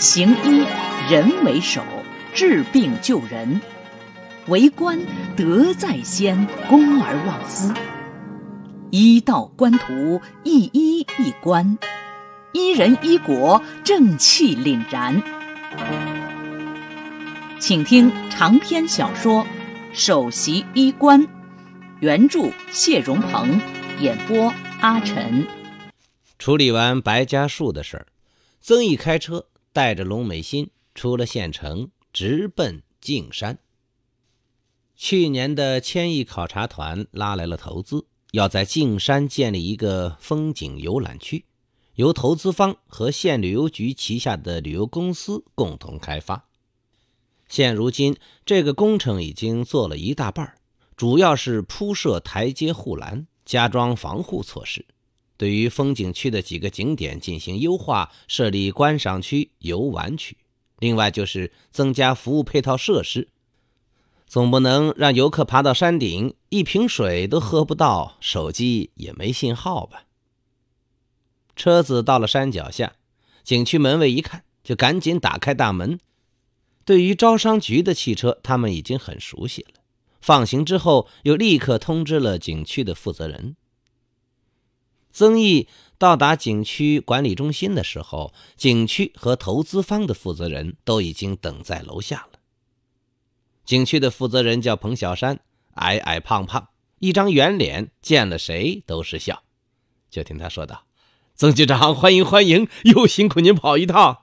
行医人为首，治病救人；为官德在先，公而忘私。医道官途，一医一官，一人一国，正气凛然。请听长篇小说《首席医官》，原著谢荣鹏，演播阿晨。处理完白家树的事儿，曾毅开车。带着龙美新出了县城，直奔径山。去年的千亿考察团拉来了投资，要在径山建立一个风景游览区，由投资方和县旅游局旗下的旅游公司共同开发。现如今，这个工程已经做了一大半，主要是铺设台阶护栏，加装防护措施。对于风景区的几个景点进行优化，设立观赏区、游玩区，另外就是增加服务配套设施。总不能让游客爬到山顶，一瓶水都喝不到，手机也没信号吧？车子到了山脚下，景区门卫一看，就赶紧打开大门。对于招商局的汽车，他们已经很熟悉了，放行之后又立刻通知了景区的负责人。曾毅到达景区管理中心的时候，景区和投资方的负责人都已经等在楼下了。景区的负责人叫彭小山，矮矮胖胖，一张圆脸，见了谁都是笑。就听他说道：“曾局长，欢迎欢迎，又辛苦您跑一趟。”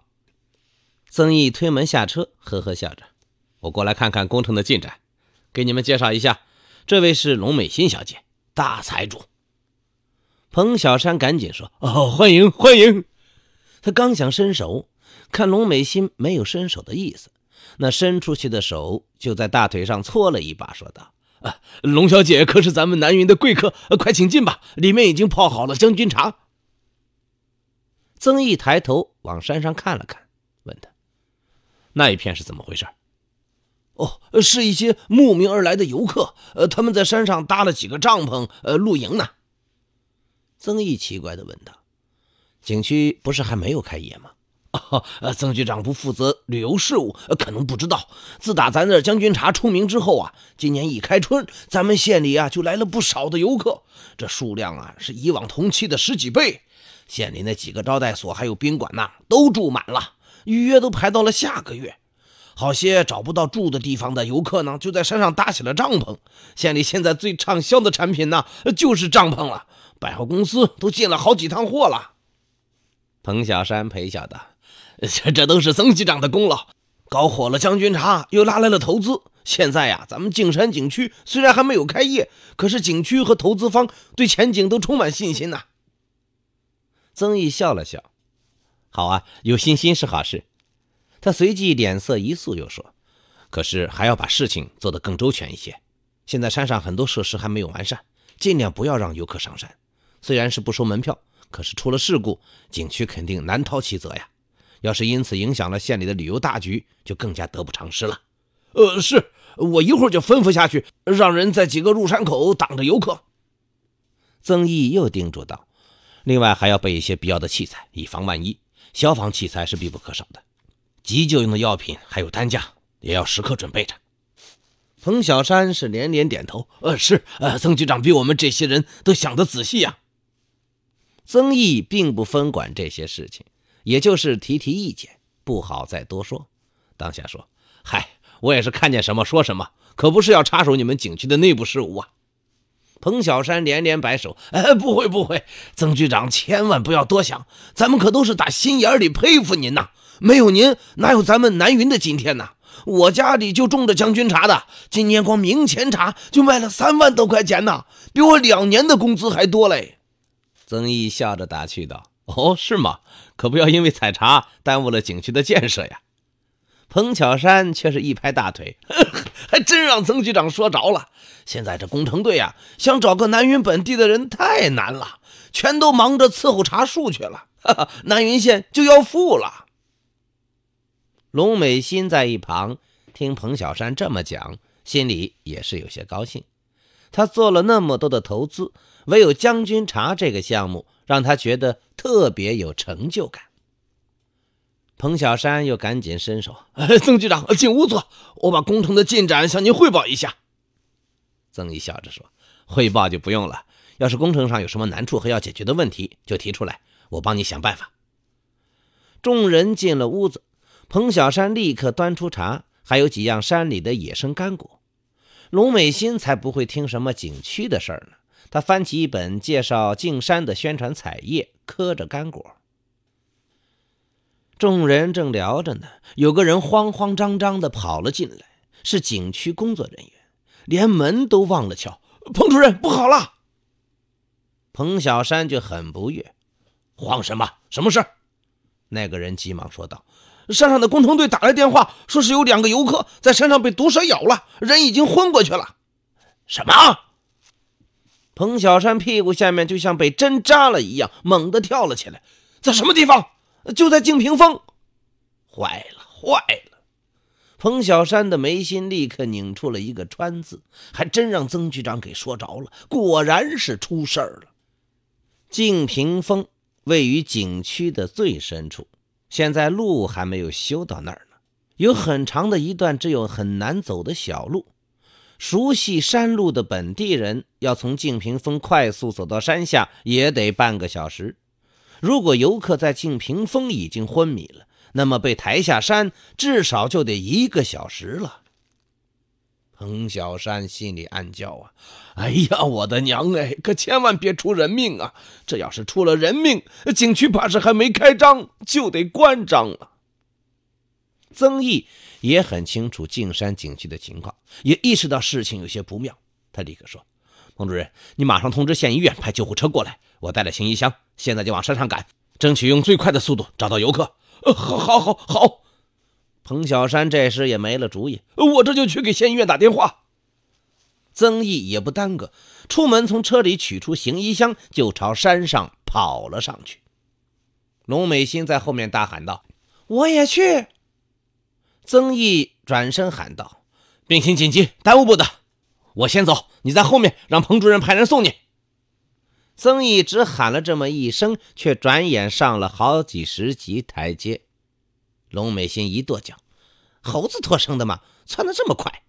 曾毅推门下车，呵呵笑着：“我过来看看工程的进展，给你们介绍一下，这位是龙美心小姐，大财主。”彭小山赶紧说：“哦，欢迎欢迎！”他刚想伸手，看龙美心没有伸手的意思，那伸出去的手就在大腿上搓了一把，说道：“啊，龙小姐可是咱们南云的贵客，快请进吧，里面已经泡好了将军茶。”曾毅抬头往山上看了看，问他：“那一片是怎么回事？”“哦，是一些慕名而来的游客，呃，他们在山上搭了几个帐篷，呃，露营呢。”曾毅奇怪的问道：“景区不是还没有开业吗？”“哦，曾局长不负责旅游事务，可能不知道。自打咱这将军茶出名之后啊，今年一开春，咱们县里啊就来了不少的游客，这数量啊是以往同期的十几倍。县里那几个招待所还有宾馆呐，都住满了，预约都排到了下个月。好些找不到住的地方的游客呢，就在山上搭起了帐篷。县里现在最畅销的产品呢，就是帐篷了。”百货公司都进了好几趟货了。彭小山陪笑道：“这这都是曾局长的功劳，搞火了将军茶，又拉来了投资。现在呀，咱们景山景区虽然还没有开业，可是景区和投资方对前景都充满信心呐。”曾毅笑了笑：“好啊，有信心是好事。”他随即脸色一肃，又说：“可是还要把事情做得更周全一些。现在山上很多设施还没有完善，尽量不要让游客上山。”虽然是不收门票，可是出了事故，景区肯定难逃其责呀。要是因此影响了县里的旅游大局，就更加得不偿失了。呃，是我一会儿就吩咐下去，让人在几个入山口挡着游客。曾毅又叮嘱道：“另外还要备一些必要的器材，以防万一。消防器材是必不可少的，急救用的药品还有担架也要时刻准备着。”彭小山是连连点头：“呃，是，呃，曾局长比我们这些人都想得仔细呀。”曾毅并不分管这些事情，也就是提提意见，不好再多说。当下说：“嗨，我也是看见什么说什么，可不是要插手你们景区的内部事务啊。”彭小山连连摆手：“哎，不会不会，曾局长千万不要多想，咱们可都是打心眼里佩服您呐。没有您，哪有咱们南云的今天呐？我家里就种着将军茶的，今年光明前茶就卖了三万多块钱呢，比我两年的工资还多嘞。”曾毅笑着打趣道：“哦，是吗？可不要因为采茶耽误了景区的建设呀。”彭巧山却是一拍大腿：“ 还真让曾局长说着了。现在这工程队呀，想找个南云本地的人太难了，全都忙着伺候茶树去了，南云县就要富了。”龙美心在一旁听彭小山这么讲，心里也是有些高兴。他做了那么多的投资，唯有将军茶这个项目让他觉得特别有成就感。彭小山又赶紧伸手：“ 曾局长，进屋坐，我把工程的进展向您汇报一下。”曾毅笑着说：“汇报就不用了，要是工程上有什么难处和要解决的问题，就提出来，我帮你想办法。”众人进了屋子，彭小山立刻端出茶，还有几样山里的野生干果。龙美心才不会听什么景区的事儿呢。他翻起一本介绍径山的宣传彩页，嗑着干果。众人正聊着呢，有个人慌慌张张的跑了进来，是景区工作人员，连门都忘了敲。彭主任，不好了！彭小山却很不悦：“慌什么？什么事那个人急忙说道。山上的工程队打来电话，说是有两个游客在山上被毒蛇咬了，人已经昏过去了。什么？彭小山屁股下面就像被针扎了一样，猛地跳了起来。在什么地方？就在净屏峰。坏了，坏了！彭小山的眉心立刻拧出了一个“川”字，还真让曾局长给说着了。果然是出事儿了。净屏峰位于景区的最深处。现在路还没有修到那儿呢，有很长的一段只有很难走的小路。熟悉山路的本地人要从净屏峰快速走到山下也得半个小时。如果游客在净屏峰已经昏迷了，那么被抬下山至少就得一个小时了。彭小山心里暗叫啊！哎呀，我的娘哎！可千万别出人命啊！这要是出了人命，景区怕是还没开张就得关张了。曾毅也很清楚径山景区的情况，也意识到事情有些不妙。他立刻说：“彭主任，你马上通知县医院派救护车过来，我带了行医箱，现在就往山上赶，争取用最快的速度找到游客。”呃，好，好，好，好。彭小山这时也没了主意，我这就去给县医院打电话。曾毅也不耽搁，出门从车里取出行医箱，就朝山上跑了上去。龙美心在后面大喊道：“我也去！”曾毅转身喊道：“病情紧急，耽误不得，我先走，你在后面，让彭主任派人送你。”曾毅只喊了这么一声，却转眼上了好几十级台阶。龙美心一跺脚：“猴子托生的吗？窜的这么快！”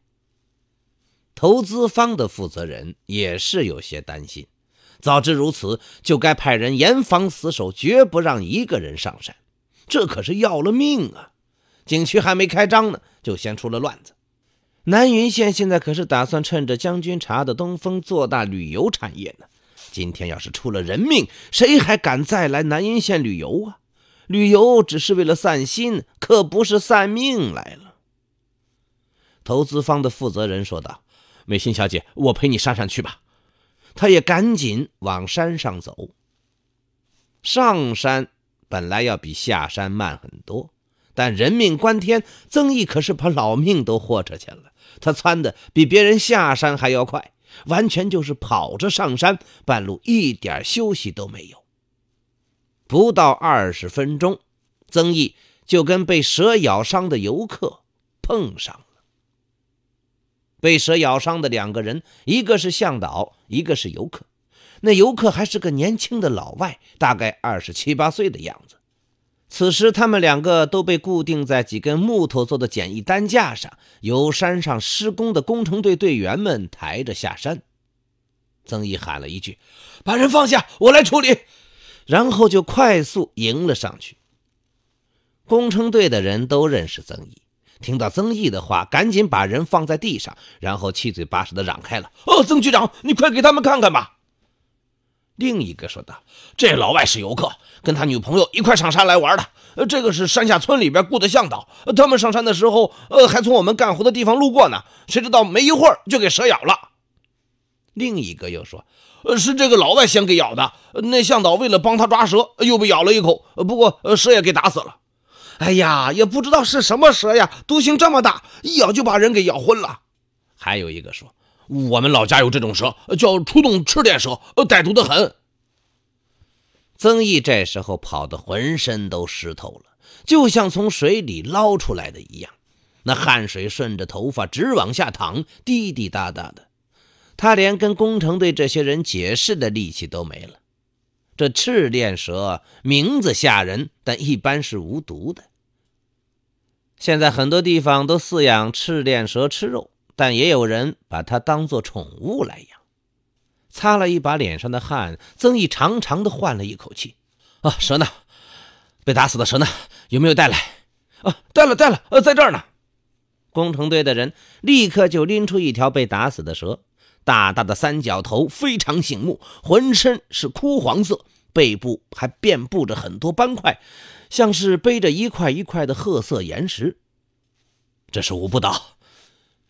投资方的负责人也是有些担心，早知如此，就该派人严防死守，绝不让一个人上山。这可是要了命啊！景区还没开张呢，就先出了乱子。南云县现在可是打算趁着将军茶的东风做大旅游产业呢。今天要是出了人命，谁还敢再来南云县旅游啊？旅游只是为了散心，可不是散命来了。投资方的负责人说道：“美心小姐，我陪你上山去吧。”他也赶紧往山上走。上山本来要比下山慢很多，但人命关天，曾毅可是把老命都豁出去了。他窜的比别人下山还要快，完全就是跑着上山，半路一点休息都没有。不到二十分钟，曾毅就跟被蛇咬伤的游客碰上了。被蛇咬伤的两个人，一个是向导，一个是游客。那游客还是个年轻的老外，大概二十七八岁的样子。此时，他们两个都被固定在几根木头做的简易担架上，由山上施工的工程队队员们抬着下山。曾毅喊了一句：“把人放下，我来处理。”然后就快速迎了上去。工程队的人都认识曾毅，听到曾毅的话，赶紧把人放在地上，然后七嘴八舌的嚷开了：“哦，曾局长，你快给他们看看吧。”另一个说道：“这老外是游客，跟他女朋友一块上山来玩的。呃，这个是山下村里边雇的向导，他们上山的时候，呃，还从我们干活的地方路过呢。谁知道没一会儿就给蛇咬了。”另一个又说。呃，是这个老外先给咬的。那向导为了帮他抓蛇，又被咬了一口。不过蛇也给打死了。哎呀，也不知道是什么蛇呀，毒性这么大，一咬就把人给咬昏了。还有一个说，我们老家有这种蛇，叫出洞赤链蛇，歹毒的很。曾毅这时候跑得浑身都湿透了，就像从水里捞出来的一样，那汗水顺着头发直往下淌，滴滴答答的。他连跟工程队这些人解释的力气都没了。这赤链蛇名字吓人，但一般是无毒的。现在很多地方都饲养赤链蛇吃肉，但也有人把它当做宠物来养。擦了一把脸上的汗，曾毅长长的换了一口气。啊，蛇呢？被打死的蛇呢？有没有带来？啊，带了，带了。呃，在这儿呢。工程队的人立刻就拎出一条被打死的蛇。大大的三角头非常醒目，浑身是枯黄色，背部还遍布着很多斑块，像是背着一块一块的褐色岩石。这是五步岛。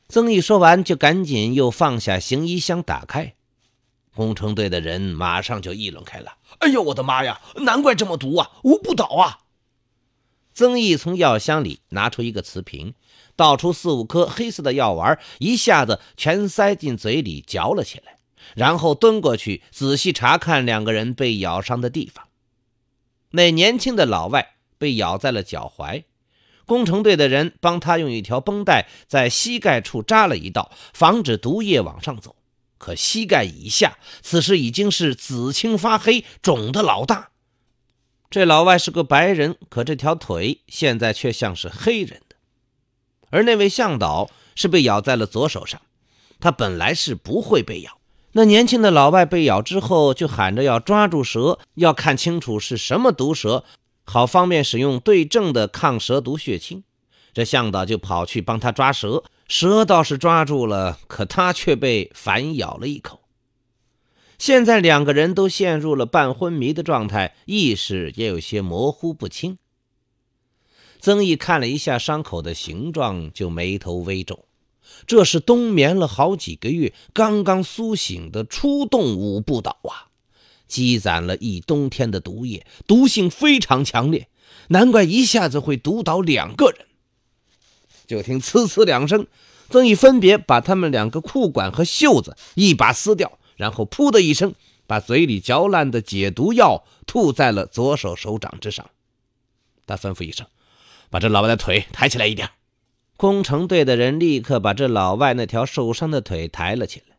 曾毅说完，就赶紧又放下行医箱，打开。工程队的人马上就议论开了：“哎呦，我的妈呀，难怪这么毒啊！五步岛啊！”曾毅从药箱里拿出一个瓷瓶。倒出四五颗黑色的药丸，一下子全塞进嘴里嚼了起来，然后蹲过去仔细查看两个人被咬伤的地方。那年轻的老外被咬在了脚踝，工程队的人帮他用一条绷带在膝盖处扎了一道，防止毒液往上走。可膝盖以下，此时已经是紫青发黑，肿的老大。这老外是个白人，可这条腿现在却像是黑人。而那位向导是被咬在了左手上，他本来是不会被咬。那年轻的老外被咬之后，就喊着要抓住蛇，要看清楚是什么毒蛇，好方便使用对症的抗蛇毒血清。这向导就跑去帮他抓蛇，蛇倒是抓住了，可他却被反咬了一口。现在两个人都陷入了半昏迷的状态，意识也有些模糊不清。曾毅看了一下伤口的形状，就眉头微皱。这是冬眠了好几个月、刚刚苏醒的初动物不倒啊！积攒了一冬天的毒液，毒性非常强烈，难怪一下子会毒倒两个人。就听“呲呲”两声，曾毅分别把他们两个裤管和袖子一把撕掉，然后“噗”的一声，把嘴里嚼烂的解毒药吐在了左手手掌之上。他吩咐一声。把这老外的腿抬起来一点，工程队的人立刻把这老外那条受伤的腿抬了起来。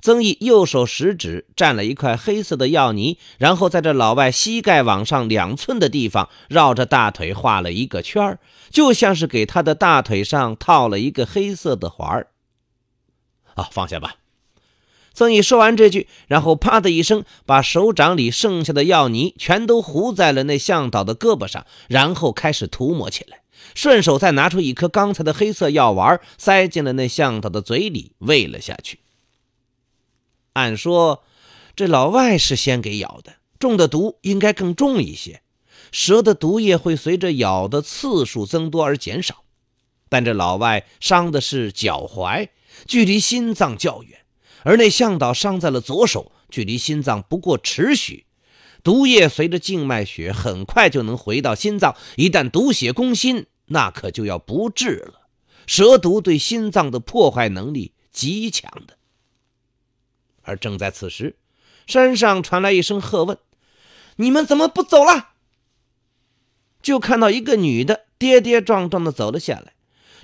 曾毅右手食指蘸了一块黑色的药泥，然后在这老外膝盖往上两寸的地方绕着大腿画了一个圈就像是给他的大腿上套了一个黑色的环儿。啊，放下吧。曾毅说完这句，然后啪的一声，把手掌里剩下的药泥全都糊在了那向导的胳膊上，然后开始涂抹起来，顺手再拿出一颗刚才的黑色药丸，塞进了那向导的嘴里，喂了下去。按说，这老外是先给咬的，中的毒应该更重一些。蛇的毒液会随着咬的次数增多而减少，但这老外伤的是脚踝，距离心脏较远。而那向导伤在了左手，距离心脏不过尺许，毒液随着静脉血很快就能回到心脏。一旦毒血攻心，那可就要不治了。蛇毒对心脏的破坏能力极强的。而正在此时，山上传来一声喝问：“你们怎么不走了？”就看到一个女的跌跌撞撞的走了下来，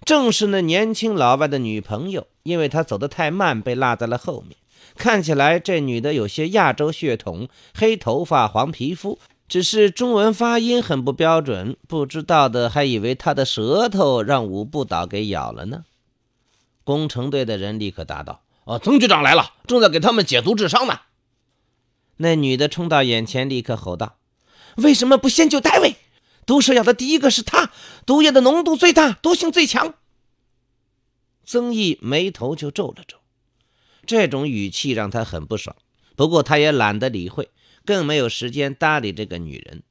正是那年轻老外的女朋友。因为他走得太慢，被落在了后面。看起来这女的有些亚洲血统，黑头发、黄皮肤，只是中文发音很不标准，不知道的还以为她的舌头让五步岛给咬了呢。工程队的人立刻答道：“哦，曾局长来了，正在给他们解毒治伤呢。”那女的冲到眼前，立刻吼道：“为什么不先救戴维？毒蛇咬的第一个是他，毒液的浓度最大，毒性最强。”曾毅眉头就皱了皱，这种语气让他很不爽。不过他也懒得理会，更没有时间搭理这个女人。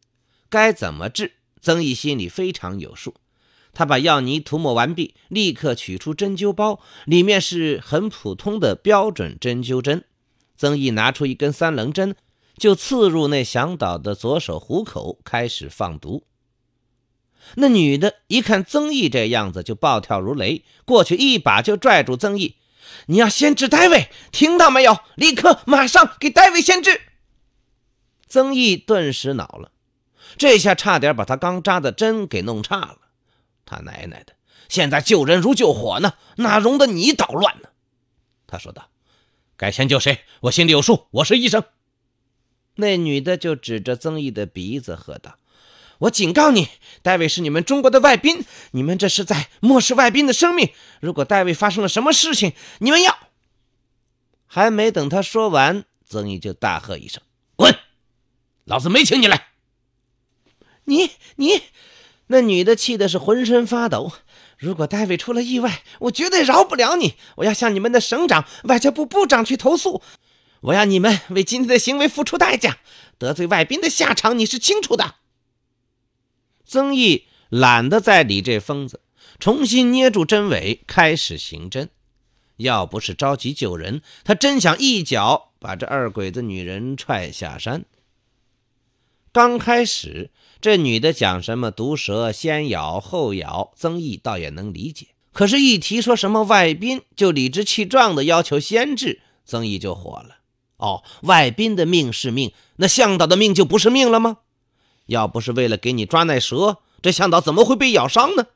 该怎么治？曾毅心里非常有数。他把药泥涂抹完毕，立刻取出针灸包，里面是很普通的标准针灸针。曾毅拿出一根三棱针，就刺入那向导的左手虎口，开始放毒。那女的一看曾毅这样子就暴跳如雷，过去一把就拽住曾毅：“你要先治戴维，听到没有？立刻马上给戴维先治！”曾毅顿时恼了，这下差点把他刚扎的针给弄岔了。他奶奶的，现在救人如救火呢，哪容得你捣乱呢？他说道：“该先救谁？我心里有数。我是医生。”那女的就指着曾毅的鼻子喝道。我警告你，戴维是你们中国的外宾，你们这是在漠视外宾的生命。如果戴维发生了什么事情，你们要……还没等他说完，曾毅就大喝一声：“滚！老子没请你来！”你你那女的气的是浑身发抖。如果戴维出了意外，我绝对饶不了你！我要向你们的省长、外交部部长去投诉，我要你们为今天的行为付出代价。得罪外宾的下场你是清楚的。曾毅懒得再理这疯子，重新捏住针尾开始刑侦。要不是着急救人，他真想一脚把这二鬼子女人踹下山。刚开始，这女的讲什么毒蛇先咬后咬，曾毅倒也能理解。可是，一提说什么外宾，就理直气壮的要求先治，曾毅就火了。哦，外宾的命是命，那向导的命就不是命了吗？要不是为了给你抓那蛇，这向导怎么会被咬伤呢？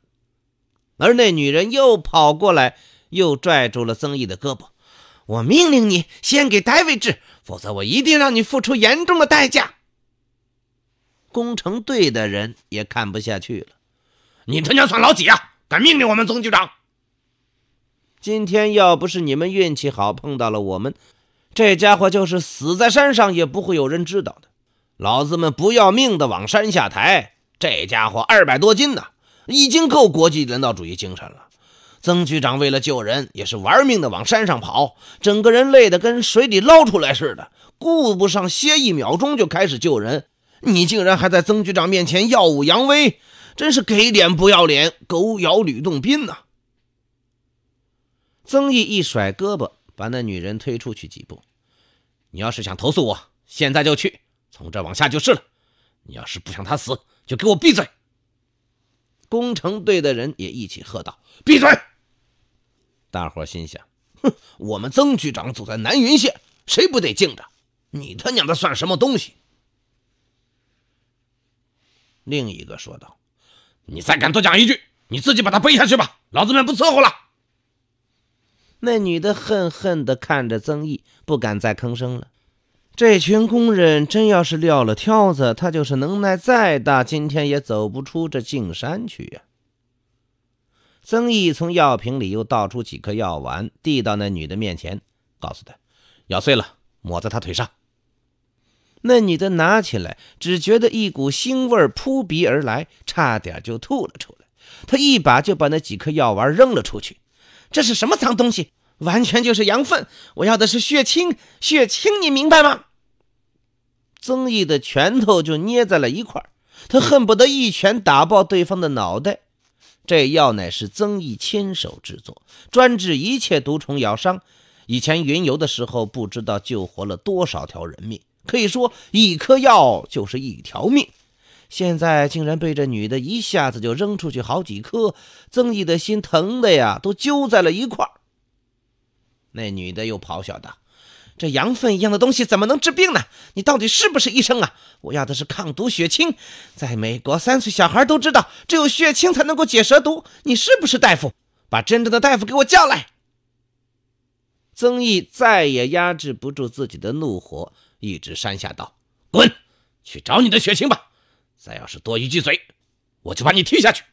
而那女人又跑过来，又拽住了曾毅的胳膊。我命令你先给戴维治，否则我一定让你付出严重的代价。工程队的人也看不下去了：“你他娘算老几啊？敢命令我们总局长？今天要不是你们运气好碰到了我们，这家伙就是死在山上，也不会有人知道的。”老子们不要命的往山下抬，这家伙二百多斤呢，已经够国际人道主义精神了。曾局长为了救人也是玩命的往山上跑，整个人累得跟水里捞出来似的，顾不上歇一秒钟就开始救人。你竟然还在曾局长面前耀武扬威，真是给脸不要脸，狗咬吕洞宾呐！曾毅一甩胳膊，把那女人推出去几步。你要是想投诉，我现在就去。从这往下就是了。你要是不想他死，就给我闭嘴！工程队的人也一起喝道：“闭嘴！”大伙心想：“哼，我们曾局长走在南云县，谁不得敬着？你他娘的算什么东西？”另一个说道：“你再敢多讲一句，你自己把他背下去吧！老子们不伺候了。”那女的恨恨地看着曾毅，不敢再吭声了。这群工人真要是撂了挑子，他就是能耐再大，今天也走不出这进山去呀。曾毅从药瓶里又倒出几颗药丸，递到那女的面前，告诉她：“咬碎了，抹在她腿上。”那女的拿起来，只觉得一股腥味扑鼻而来，差点就吐了出来。她一把就把那几颗药丸扔了出去：“这是什么脏东西？完全就是羊粪！我要的是血清，血清，你明白吗？”曾毅的拳头就捏在了一块他恨不得一拳打爆对方的脑袋。这药乃是曾毅亲手制作，专治一切毒虫咬伤。以前云游的时候，不知道救活了多少条人命，可以说一颗药就是一条命。现在竟然被这女的一下子就扔出去好几颗，曾毅的心疼的呀都揪在了一块那女的又咆哮道。这羊粪一样的东西怎么能治病呢？你到底是不是医生啊？我要的是抗毒血清，在美国三岁小孩都知道，只有血清才能够解蛇毒。你是不是大夫？把真正的大夫给我叫来！曾毅再也压制不住自己的怒火，一直山下道：“滚，去找你的血清吧！再要是多一句嘴，我就把你踢下去。”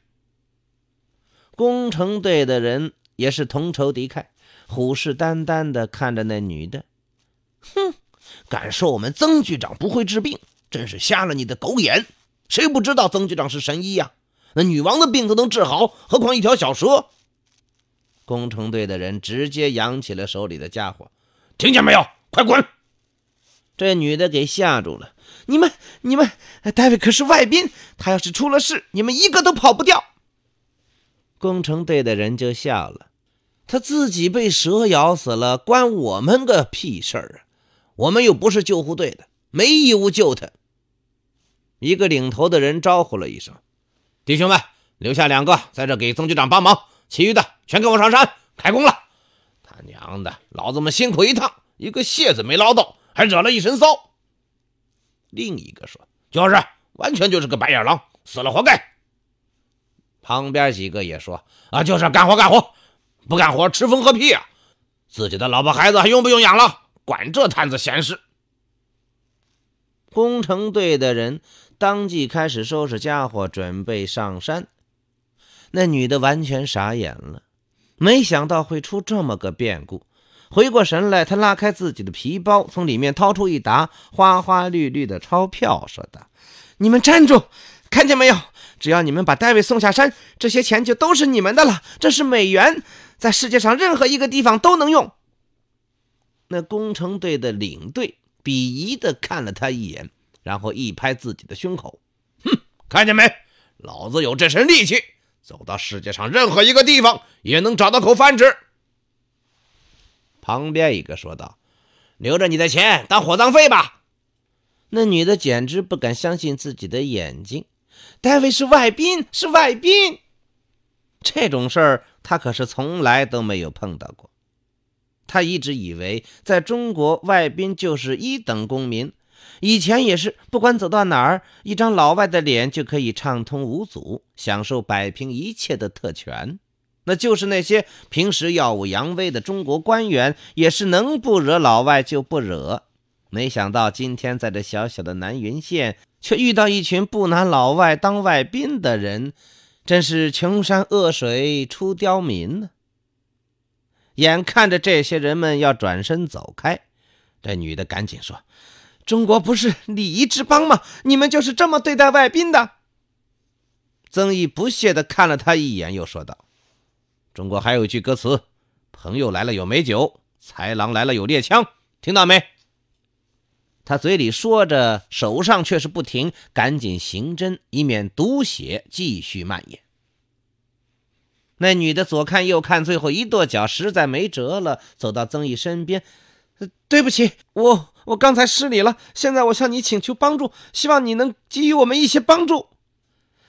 工程队的人也是同仇敌忾，虎视眈眈地看着那女的。哼，敢说我们曾局长不会治病，真是瞎了你的狗眼！谁不知道曾局长是神医呀？那女王的病都能治好，何况一条小蛇？工程队的人直接扬起了手里的家伙，听见没有？快滚！这女的给吓住了。你们、你们，大卫可是外宾，他要是出了事，你们一个都跑不掉。工程队的人就笑了。他自己被蛇咬死了，关我们个屁事儿啊！我们又不是救护队的，没义务救他。一个领头的人招呼了一声：“弟兄们，留下两个在这给曾局长帮忙，其余的全给我上山开工了。”他娘的，老子们辛苦一趟，一个谢字没捞到，还惹了一身骚。另一个说：“就是，完全就是个白眼狼，死了活该。”旁边几个也说：“啊，就是干活干活，不干活吃风喝屁啊，自己的老婆孩子还用不用养了？”管这摊子闲事！工程队的人当即开始收拾家伙，准备上山。那女的完全傻眼了，没想到会出这么个变故。回过神来，她拉开自己的皮包，从里面掏出一沓花花绿绿的钞票，说道：“你们站住！看见没有？只要你们把戴维送下山，这些钱就都是你们的了。这是美元，在世界上任何一个地方都能用。”那工程队的领队鄙夷地看了他一眼，然后一拍自己的胸口：“哼，看见没？老子有这身力气，走到世界上任何一个地方也能找到口饭吃。”旁边一个说道：“留着你的钱当火葬费吧。”那女的简直不敢相信自己的眼睛：“戴维是外宾，是外宾！这种事儿他可是从来都没有碰到过。”他一直以为，在中国，外宾就是一等公民。以前也是，不管走到哪儿，一张老外的脸就可以畅通无阻，享受摆平一切的特权。那就是那些平时耀武扬威的中国官员，也是能不惹老外就不惹。没想到今天在这小小的南云县，却遇到一群不拿老外当外宾的人，真是穷山恶水出刁民呢。眼看着这些人们要转身走开，这女的赶紧说：“中国不是礼仪之邦吗？你们就是这么对待外宾的？”曾毅不屑地看了他一眼，又说道：“中国还有一句歌词，朋友来了有美酒，豺狼来了有猎枪，听到没？”他嘴里说着，手上却是不停，赶紧行针，以免毒血继续蔓延。那女的左看右看，最后一跺脚，实在没辙了，走到曾毅身边：“对不起，我我刚才失礼了。现在我向你请求帮助，希望你能给予我们一些帮助。”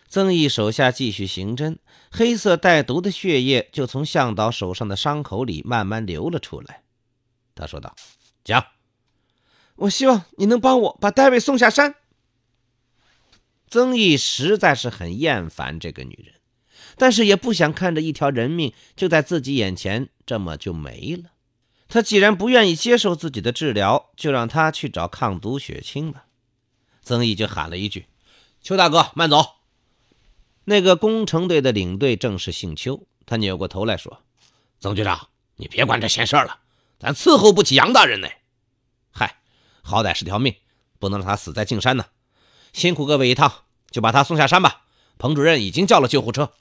曾毅手下继续刑侦，黑色带毒的血液就从向导手上的伤口里慢慢流了出来。他说道：“讲，我希望你能帮我把戴维送下山。”曾毅实在是很厌烦这个女人。但是也不想看着一条人命就在自己眼前这么就没了。他既然不愿意接受自己的治疗，就让他去找抗毒血清吧。曾毅就喊了一句：“邱大哥，慢走。”那个工程队的领队正是姓邱，他扭过头来说：“曾局长，你别管这闲事了，咱伺候不起杨大人呢。嗨，好歹是条命，不能让他死在静山呢。辛苦各位一趟，就把他送下山吧。彭主任已经叫了救护车。”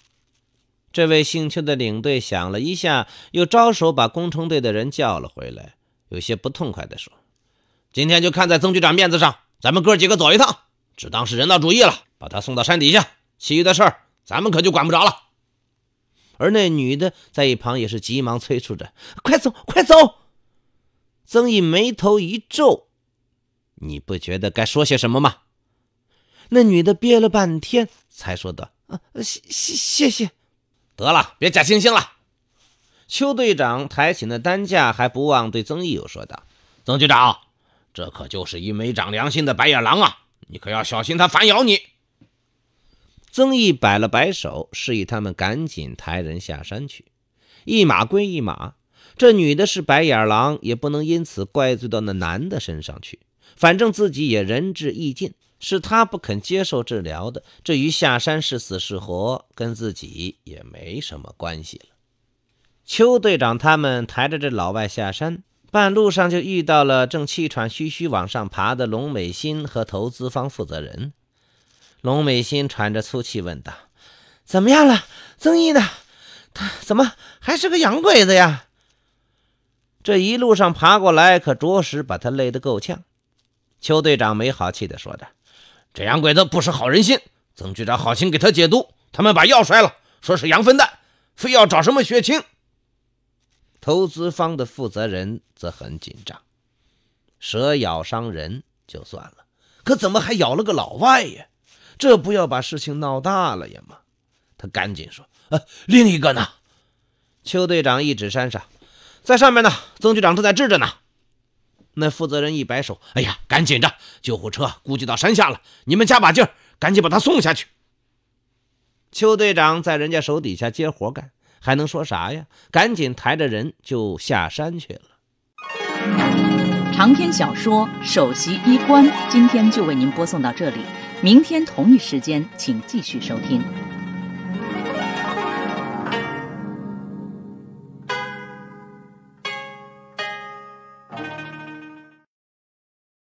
这位姓邱的领队想了一下，又招手把工程队的人叫了回来，有些不痛快地说：“今天就看在曾局长面子上，咱们哥几个走一趟，只当是人道主义了，把他送到山底下。其余的事儿，咱们可就管不着了。”而那女的在一旁也是急忙催促着：“快走，快走！”曾毅眉头一皱：“你不觉得该说些什么吗？”那女的憋了半天，才说道：“啊，谢，谢，谢谢。”得了，别假惺惺了。邱队长抬起那担架，还不忘对曾毅又说道：“曾局长，这可就是一枚长良心的白眼狼啊！你可要小心他反咬你。”曾毅摆了摆手，示意他们赶紧抬人下山去。一码归一码，这女的是白眼狼，也不能因此怪罪到那男的身上去。反正自己也仁至义尽。是他不肯接受治疗的。至于下山是死是活，跟自己也没什么关系了。邱队长他们抬着这老外下山，半路上就遇到了正气喘吁吁往上爬的龙美心和投资方负责人。龙美心喘着粗气问道：“怎么样了？曾毅呢？他怎么还是个洋鬼子呀？”这一路上爬过来，可着实把他累得够呛。邱队长没好气地说着。这洋鬼子不识好人心，曾局长好心给他解毒，他们把药摔了，说是羊粪蛋，非要找什么血清。投资方的负责人则很紧张，蛇咬伤人就算了，可怎么还咬了个老外呀？这不要把事情闹大了呀？嘛，他赶紧说：“啊，另一个呢？”邱队长一指山上，在上面呢，曾局长正在治着呢。那负责人一摆手，哎呀，赶紧着！救护车估计到山下了，你们加把劲儿，赶紧把他送下去。邱队长在人家手底下接活干，还能说啥呀？赶紧抬着人就下山去了。长篇小说《首席医官》，今天就为您播送到这里，明天同一时间，请继续收听。